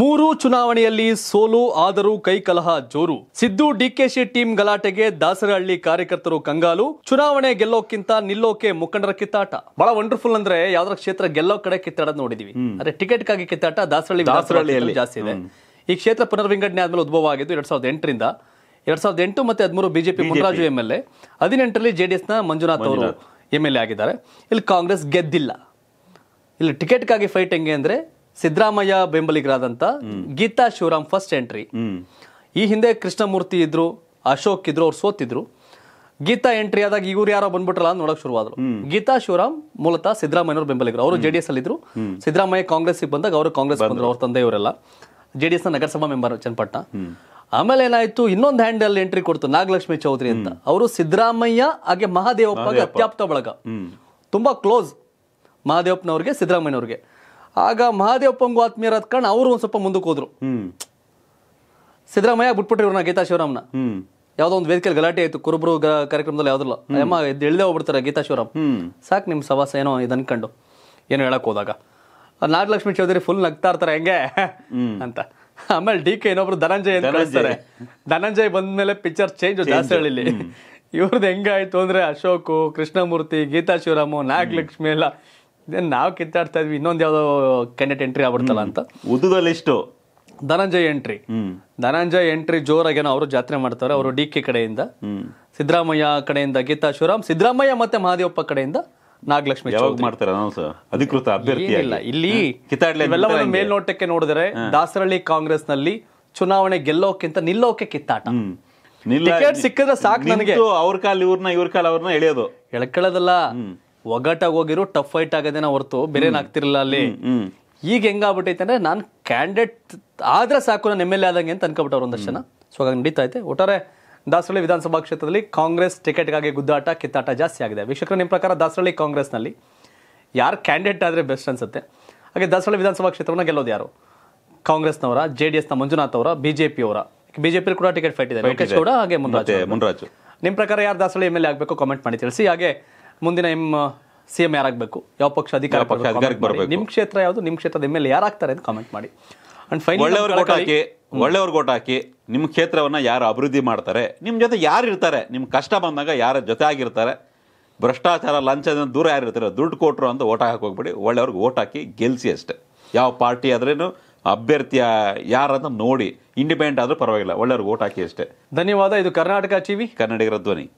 ಮೂರು ಚುನಾವಣೆಯಲ್ಲಿ ಸೋಲು ಆದರೂ ಕೈಕಲಹ ಜೋರು ಸಿದ್ದು ಡಿಕೆಶಿ ಟೀಂ ಗಲಾಟೆಗೆ ದಾಸರಹಳ್ಳಿ ಕಾರ್ಯಕರ್ತರು ಕಂಗಾಲು ಚುನಾವಣೆ ಗೆಲ್ಲೋಕ್ಕಿಂತ ನಿಲ್ಲೋಕೆ ಮುಖಂಡರ ಕಿತ್ತಾಟ ಬಹಳ ವಂಡರ್ಫುಲ್ ಅಂದ್ರೆ ಯಾವ್ದ್ರ ಕ್ಷೇತ್ರ ಗೆಲ್ಲೋ ಕಡೆ ಕಿತ್ತಾಡೋದು ನೋಡಿದೀವಿ ಅಂದ್ರೆ ಗಾಗಿ ಕಿತ್ತಾಟ ದಾಸರಹಳ್ಳಿ ಜಾಸ್ತಿ ಇದೆ ಈ ಕ್ಷೇತ್ರ ಪುನರ್ವಿಂಗಡಣೆ ಆದ್ಮೇಲೆ ಉದ್ಭವ ಆಗಿದ್ದು ಎರಡ್ ಸಾವಿರದ ಎಂಟರಿಂದ ಎರಡ್ ಸಾವಿರದ ಎಂಟು ಮತ್ತೆ ಹದಿಮೂರು BJP Muniraju M L A ಹದಿನೆಂಟರಲ್ಲಿ ನ ಮಂಜುನಾಥ್ ಅವರು ಎಂ ಎಲ್ ಎ ಆಗಿದ್ದಾರೆ ಇಲ್ಲಿ ಕಾಂಗ್ರೆಸ್ ಗೆದ್ದಿಲ್ಲ ಇಲ್ಲಿ ಟಿಕೆಟ್ಗಾಗಿ ಫೈಟ್ ಹೆಂಗೆ ಅಂದ್ರೆ ಸಿದ್ದರಾಮಯ್ಯ ಬೆಂಬಲಿಗರಾದಂತ ಗೀತಾ ಶಿವರಾಮ್ ಫಸ್ಟ್ ಎಂಟ್ರಿ ಈ ಹಿಂದೆ ಕೃಷ್ಣಮೂರ್ತಿ ಇದ್ರು ಅಶೋಕ್ ಇದ್ರು ಅವ್ರು ಸೋತಿದ್ರು ಗೀತಾ ಎಂಟ್ರಿ ಆದಾಗ ಇವ್ರು ಯಾರೋ ಬಂದ್ಬಿಟ್ರಲ್ಲ ಅಂತ ನೋಡಕ್ ಶುರುವಾದ್ರು ಗೀತಾ ಶಿವರಾಮ್ ಮೂಲತಃ ಸಿದ್ದರಾಮಯ್ಯವ್ರ ಬೆಂಬಲಿಗರು ಅವರು ಜೆಡಿಎಸ್ ಅಲ್ಲಿ ಇದ್ರು ಸಿದ್ದರಾಮಯ್ಯ ಗೆ ಬಂದಾಗ ಅವರು ಕಾಂಗ್ರೆಸ್ ಬಂದ್ರು ಅವ್ರ ತಂದೆ ಇವರೆಲ್ಲ ಜೆಡಿಎಸ್ ನ ನಗರಸಭಾ ಮೆಂಬರ್ ಚನ್ನಪಟ್ಟಣ ಆಮೇಲೆ ಏನಾಯ್ತು ಇನ್ನೊಂದು ಹ್ಯಾಂಡ್ ಅಲ್ಲಿ ಎಂಟ್ರಿ ಕೊಡ್ತು ನಾಗಲಕ್ಷ್ಮಿ ಚೌಧರಿ ಅಂತ ಅವರು ಸಿದ್ದರಾಮಯ್ಯ ಹಾಗೆ ಮಹಾದೇವಪ್ಪ ಅತ್ಯಾಪ್ತ ಬಳಗ ತುಂಬಾ ಕ್ಲೋಸ್ ಮಹಾದೇವಪ್ಪನವ್ರಿಗೆ ಸಿದ್ದರಾಮಯ್ಯವ್ರಿಗೆ ಆಗ ಪಂಗು ಆತ್ಮೀಯರಾದ ಕಾರಣ ಅವರು ಒಂದು ಸ್ವಲ್ಪ ಮುಂದಕ್ಕೆ ಹೋದ್ರು ಸಿದ್ದರಾಮಯ್ಯ ಬಿಟ್ಬಿಟ್ರಿ ಇವ್ರನ್ನ ಗೀತಾ ಶಿವರಾಮ್ನ ಯಾವ್ದೋ ಒಂದು ವೇದಿಕೆಯಲ್ಲಿ ಗಲಾಟೆ ಆಯ್ತು ಕುರುಬ್ರು ಕಾರ್ಯಕ್ರಮದಲ್ಲಿ ಯಾವ್ದಲ್ಲ ಅಮ್ಮ ಎಳ್ದೇ ಹೋಗ್ಬಿಡ್ತಾರೆ ಗೀತಾ ಶಿವರಾಮ್ ಸಾಕು ನಿಮ್ಮ ಸವಾಸ ಏನೋ ಇದು ಅನ್ಕೊಂಡು ಏನೋ ಹೇಳಕ್ ಹೋದಾಗ ನಾಗಲಕ್ಷ್ಮಿ ಚೌಧರಿ ಫುಲ್ ನಗ್ತಾ ಇರ್ತಾರೆ ಹೆಂಗೆ ಅಂತ ಆಮೇಲೆ ಡಿ ಕೆ ಇನ್ನೊಬ್ರು ಧನಂಜಯ್ ಅಂತ ಧನಂಜಯ್ ಬಂದ್ಮೇಲೆ ಪಿಕ್ಚರ್ ಚೇಂಜ್ ಜಾಸ್ತಿ ಹೇಳಿ ಇವ್ರದ್ದು ಹೆಂಗಾಯ್ತು ಅಂದ್ರೆ ಅಶೋಕು ಕೃಷ್ಣಮೂರ್ತಿ ಗೀತಾ ಶಿವರಾಮು ನಾಗಲಕ್ಷ್ಮಿ ಎಲ್ಲ ದೆನ್ ನಾವು ಕಿತ್ತಾಡ್ತಾ ಇದ್ವಿ ಇನ್ನೊಂದು ಯಾವುದೋ ಕ್ಯಾಂಡಿಡೇಟ್ ಎಂಟ್ರಿ ಆಗ್ಬಿಡ್ತಲ್ಲ ಅಂತ ಉದ್ದದ list Dhananjay entry Dhananjaya entry ಜೋರಾಗೇನೋ ಅವರು ಜಾತ್ರೆ ಮಾಡ್ತಾರೆ ಅವರು ಡಿ ಕೆ ಕಡೆಯಿಂದ ಸಿದ್ದರಾಮಯ್ಯ ಕಡೆಯಿಂದ ಗೀತಾ ಶಿವರಾಮ್ ಸಿದ್ದರಾಮಯ್ಯ ಮತ್ತೆ ಮಹಾದೇವಪ್ಪ ಕಡೆಯಿಂದ ನಾಗಲಕ್ಷ್ಮಿ ಮಾಡ್ತಾರೆ ಅಧಿಕೃತ ಅಭ್ಯರ್ಥಿ ಇಲ್ಲ ಇಲ್ಲಿ ಮೇಲ್ನೋಟಕ್ಕೆ ನೋಡಿದ್ರೆ ದಾಸರಳ್ಳಿ ಕಾಂಗ್ರೆಸ್ ನಲ್ಲಿ ಚುನಾವಣೆ ಗೆಲ್ಲೋಕ್ಕಿಂತ ನಿಲ್ಲೋಕೆ ಕಿತ್ತಾಟ ಸಿಕ್ಕಿದ್ರೆ ಸಾಕು ನನಗೆ ಅವ್ರ ಕಾಲ ಇವ್ರನ್ನ ಇವ್ರ ಕಾಲ ಅವ್ರನ್ನ ಎಳೆಯೋದು ಎಳ್ಕೊಳ್ಳೋದಲ್ಲ ಒಗ್ಗಟ್ಟಾಗಿ ಹೋಗಿರೋ ಟಫ್ ಫೈಟ್ ಆಗದೇನ ಹೊರತು ಬೇರೆ ಆಗ್ತಿರಲಿಲ್ಲ ಅಲ್ಲಿ ಈಗ ಹೆಂಗಾಗ್ಬಿಟ್ಟೈತೆ ಅಂದ್ರೆ ನಾನು ಕ್ಯಾಂಡಿಡೇಟ್ ಆದ್ರೆ ಸಾಕು ನಾನು ಎಮ್ ಎಲ್ ಎ ಆದಂಗೆ ಅಂತ ಅನ್ಕೊಬಿಟ್ಟವ್ರ ಒಂದಷ್ಟು ದರ್ಶನ ಸೊ ಹಾಗಾಗಿ ನಡೀತಾ ಐತೆ ಒಟ್ಟಾರೆ ದಾಸರಳ್ಳಿ ವಿಧಾನಸಭಾ ಕ್ಷೇತ್ರದಲ್ಲಿ ಕಾಂಗ್ರೆಸ್ ಟಿಕೆಟ್ಗಾಗಿ ಗುದ್ದಾಟ ಕಿತ್ತಾಟ ಜಾಸ್ತಿ ಆಗಿದೆ ವೀಕ್ಷಕರ ನಿಮ್ಮ ಪ್ರಕಾರ ದಾಸರಳ್ಳಿ ಕಾಂಗ್ರೆಸ್ನಲ್ಲಿ ಯಾರು ಕ್ಯಾಂಡಿಡೇಟ್ ಆದ್ರೆ ಬೆಸ್ಟ್ ಅನ್ಸುತ್ತೆ ಹಾಗೆ ದಾಸರಳ್ಳಿ ವಿಧಾನಸಭಾ ಕ್ಷೇತ್ರವನ್ನ ಗೆಲ್ಲೋದು ಯಾರು ಕಾಂಗ್ರೆಸ್ನವರ ಜೆ ಡಿ ಎಸ್ನ ಮಂಜುನಾಥ್ ಅವರ ಬಿಜೆಪಿಯವರ ಬಿಜೆಪಿ ಕೂಡ ಟಿಕೆಟ್ ಫೈಟ್ ಇದೆ ಲೋಕೇಶ್ ಗೌಡ ಹಾಗೆ ಮುನ್ರಾಜ್ ಮುನ್ರಾಜ್ ನಿಮ್ಮ ಪ್ರಕಾರ ಯಾರು ದಾಸರಳ್ಳಿ ಎಮ್ ಎಲ್ ಎ ಆಗಬೇಕು ಕಾಮೆಂಟ್ ಮಾಡಿ ತಿಳಿಸಿ ಹಾಗೆ ಮುಂದಿನ ನಿಮ್ ಸಿ ಎಂ ಯಾರಾಗಬೇಕು ಯಾವ ಪಕ್ಷ ಅಧಿಕಾರ ಪಕ್ಷ ಅಧಿಕಾರಕ್ಕೆ ಬರಬೇಕು ನಿಮ್ಮ ಕ್ಷೇತ್ರ ಯಾವುದು ನಿಮ್ಮ ಕ್ಷೇತ್ರದ ಎಮ್ ಎಲ್ ಯಾರಾಗ್ತಾರೆ ಅಂತ ಕಾಮೆಂಟ್ ಮಾಡಿ ಅಂಡ್ ಫೈನಲ್ ಒಳ್ಳೆಯವ್ರ ಓಟ್ ಹಾಕಿ ನಿಮ್ ಓಟ್ ಹಾಕಿ ನಿಮ್ಮ ಕ್ಷೇತ್ರವನ್ನು ಯಾರು ಅಭಿವೃದ್ಧಿ ಮಾಡ್ತಾರೆ ನಿಮ್ಮ ಜೊತೆ ಯಾರು ಇರ್ತಾರೆ ನಿಮ್ಮ ಕಷ್ಟ ಬಂದಾಗ ಯಾರ ಜೊತೆ ಆಗಿರ್ತಾರೆ ಭ್ರಷ್ಟಾಚಾರ ಲಂಚದಿಂದ ದೂರ ಯಾರು ಇರ್ತಾರೆ ದುಡ್ಡು ಕೊಟ್ಟರು ಅಂತ ಓಟ್ ಹಾಕಿ ಹೋಗ್ಬಿಡಿ ಒಳ್ಳೆಯವ್ರಿಗೆ ಓಟ್ ಹಾಕಿ ಗೆಲ್ಸಿ ಅಷ್ಟೇ ಯಾವ ಪಾರ್ಟಿ ಆದ್ರೇನು ಅಭ್ಯರ್ಥಿಯ ಯಾರಂತ ನೋಡಿ ಇಂಡಿಪೆಂಡೆಂಟ್ ಆದರೂ ಪರವಾಗಿಲ್ಲ ಒಳ್ಳೆಯವ್ರಿಗೆ ಓಟ್ ಹಾಕಿ ಅಷ್ಟೇ ಧನ್ಯವಾದ ಇದು ಕರ್ನಾಟಕ ಟಿವಿ ಕನ್ನಡಿಗರ ಧ್ವನಿ